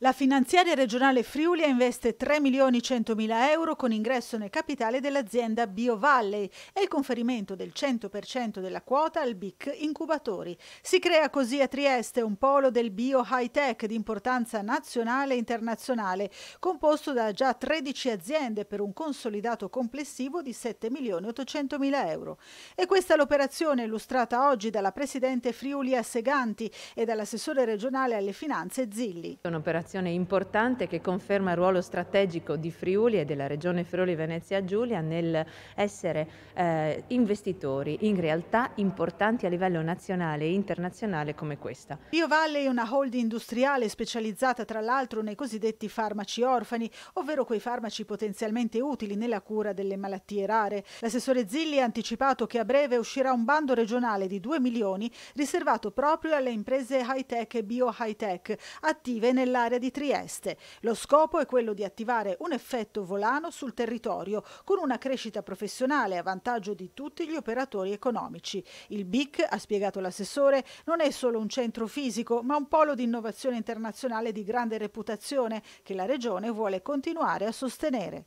La finanziaria regionale Friulia investe 3 milioni 100 mila euro con ingresso nel capitale dell'azienda Bio Valley e il conferimento del 100% della quota al BIC Incubatori. Si crea così a Trieste un polo del bio high tech di importanza nazionale e internazionale, composto da già 13 aziende per un consolidato complessivo di 7 milioni 800 mila euro. E questa è l'operazione illustrata oggi dalla Presidente Friulia Seganti e dall'assessore regionale alle finanze Zilli collaborazione importante che conferma il ruolo strategico di Friuli e della regione Friuli Venezia Giulia nel essere eh, investitori in realtà importanti a livello nazionale e internazionale come questa. Bio Valley è una holding industriale specializzata tra l'altro nei cosiddetti farmaci orfani, ovvero quei farmaci potenzialmente utili nella cura delle malattie rare. L'assessore Zilli ha anticipato che a breve uscirà un bando regionale di 2 milioni riservato proprio alle imprese high-tech e bio-high-tech attive nell'area Fiere di Trieste. Lo scopo è quello di attivare un effetto volano sul territorio con una crescita professionale a vantaggio di tutti gli operatori economici. Il BIC, ha spiegato l'assessore, non è solo un centro fisico ma un polo di innovazione internazionale di grande reputazione che la Regione vuole continuare a sostenere.